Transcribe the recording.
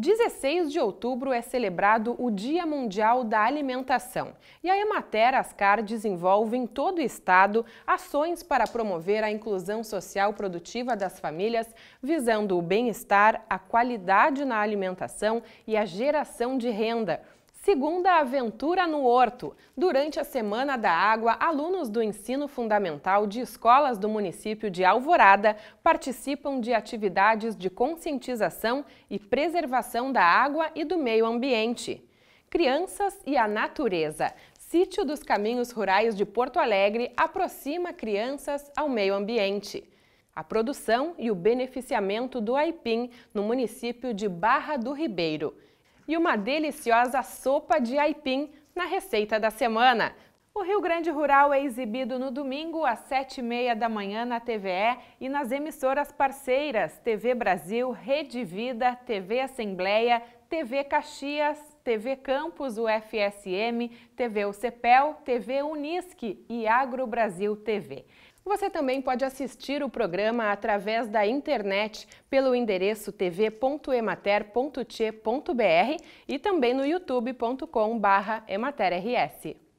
16 de outubro é celebrado o Dia Mundial da Alimentação e a Emater Ascar desenvolve em todo o estado ações para promover a inclusão social produtiva das famílias, visando o bem-estar, a qualidade na alimentação e a geração de renda. Segunda aventura no Horto. Durante a Semana da Água, alunos do ensino fundamental de escolas do município de Alvorada participam de atividades de conscientização e preservação da água e do meio ambiente. Crianças e a natureza. Sítio dos Caminhos Rurais de Porto Alegre aproxima crianças ao meio ambiente. A produção e o beneficiamento do aipim no município de Barra do Ribeiro e uma deliciosa sopa de aipim na receita da semana. O Rio Grande Rural é exibido no domingo às sete e meia da manhã na TVE e nas emissoras parceiras TV Brasil, Rede Vida, TV Assembleia, TV Caxias, TV Campos, UFSM, TV UCPEL, TV Unisque e Agro Brasil TV. Você também pode assistir o programa através da internet pelo endereço tv.emater.tche.br e também no youtube.com/ematerrs.